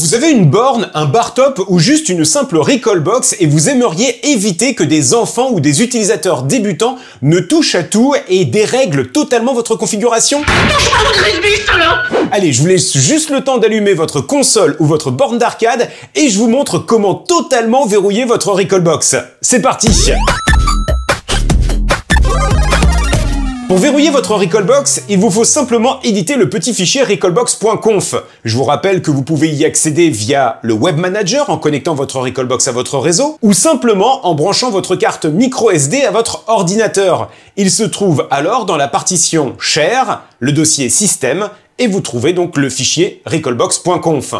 Vous avez une borne, un bar top ou juste une simple recall box et vous aimeriez éviter que des enfants ou des utilisateurs débutants ne touchent à tout et dérèglent totalement votre configuration Allez, je vous laisse juste le temps d'allumer votre console ou votre borne d'arcade et je vous montre comment totalement verrouiller votre recall box. C'est parti Pour verrouiller votre Recallbox, il vous faut simplement éditer le petit fichier recallbox.conf. Je vous rappelle que vous pouvez y accéder via le Web Manager en connectant votre Recallbox à votre réseau, ou simplement en branchant votre carte micro SD à votre ordinateur. Il se trouve alors dans la partition Share, le dossier Système, et vous trouvez donc le fichier recallbox.conf.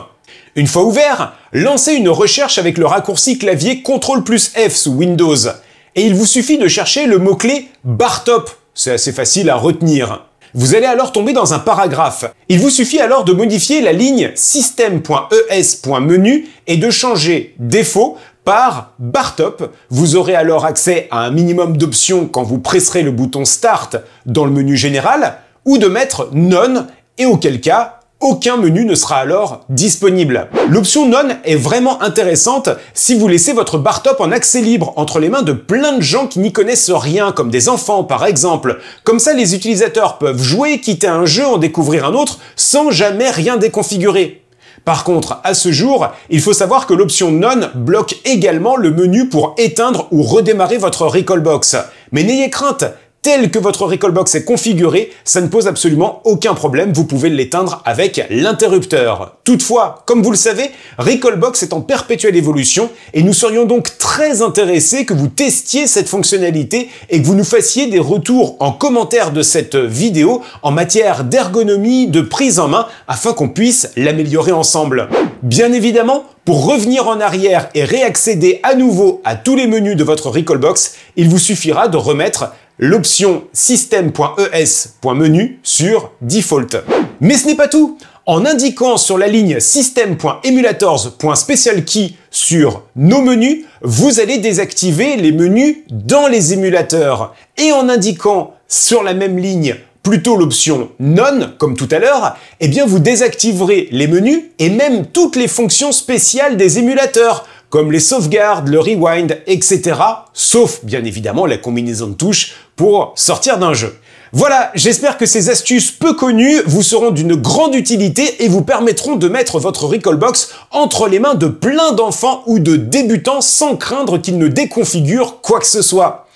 Une fois ouvert, lancez une recherche avec le raccourci clavier CTRL plus F sous Windows. Et il vous suffit de chercher le mot-clé BARTOP c'est assez facile à retenir. Vous allez alors tomber dans un paragraphe. Il vous suffit alors de modifier la ligne système.es.menu et de changer défaut par bartop. Vous aurez alors accès à un minimum d'options quand vous presserez le bouton Start dans le menu général ou de mettre None et auquel cas aucun menu ne sera alors disponible. L'option None est vraiment intéressante si vous laissez votre bar top en accès libre entre les mains de plein de gens qui n'y connaissent rien, comme des enfants par exemple. Comme ça, les utilisateurs peuvent jouer, quitter un jeu, en découvrir un autre, sans jamais rien déconfigurer. Par contre, à ce jour, il faut savoir que l'option None bloque également le menu pour éteindre ou redémarrer votre Recallbox. Mais n'ayez crainte, tel que votre Recallbox est configuré, ça ne pose absolument aucun problème, vous pouvez l'éteindre avec l'interrupteur. Toutefois, comme vous le savez, Recallbox est en perpétuelle évolution et nous serions donc très intéressés que vous testiez cette fonctionnalité et que vous nous fassiez des retours en commentaire de cette vidéo en matière d'ergonomie, de prise en main, afin qu'on puisse l'améliorer ensemble. Bien évidemment, pour revenir en arrière et réaccéder à nouveau à tous les menus de votre Recallbox, il vous suffira de remettre l'option system.es.menu sur Default. Mais ce n'est pas tout en indiquant sur la ligne system.emulators.specialKey sur nos menus, vous allez désactiver les menus dans les émulateurs. Et en indiquant sur la même ligne plutôt l'option non, comme tout à l'heure, eh bien vous désactiverez les menus et même toutes les fonctions spéciales des émulateurs comme les sauvegardes, le rewind, etc. Sauf bien évidemment la combinaison de touches pour sortir d'un jeu. Voilà, j'espère que ces astuces peu connues vous seront d'une grande utilité et vous permettront de mettre votre Recall Box entre les mains de plein d'enfants ou de débutants sans craindre qu'ils ne déconfigurent quoi que ce soit.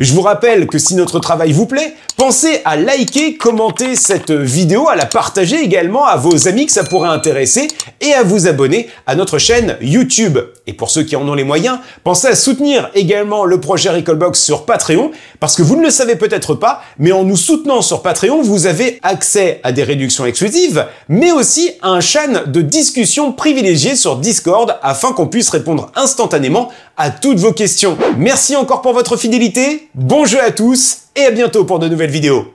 Je vous rappelle que si notre travail vous plaît, pensez à liker, commenter cette vidéo, à la partager également à vos amis que ça pourrait intéresser et à vous abonner à notre chaîne YouTube. Et pour ceux qui en ont les moyens, pensez à soutenir également le projet Recallbox sur Patreon, parce que vous ne le savez peut-être pas, mais en nous soutenant sur Patreon, vous avez accès à des réductions exclusives, mais aussi à un chaîne de discussion privilégié sur Discord, afin qu'on puisse répondre instantanément à toutes vos questions. Merci encore pour votre fidélité, bon jeu à tous, et à bientôt pour de nouvelles vidéos.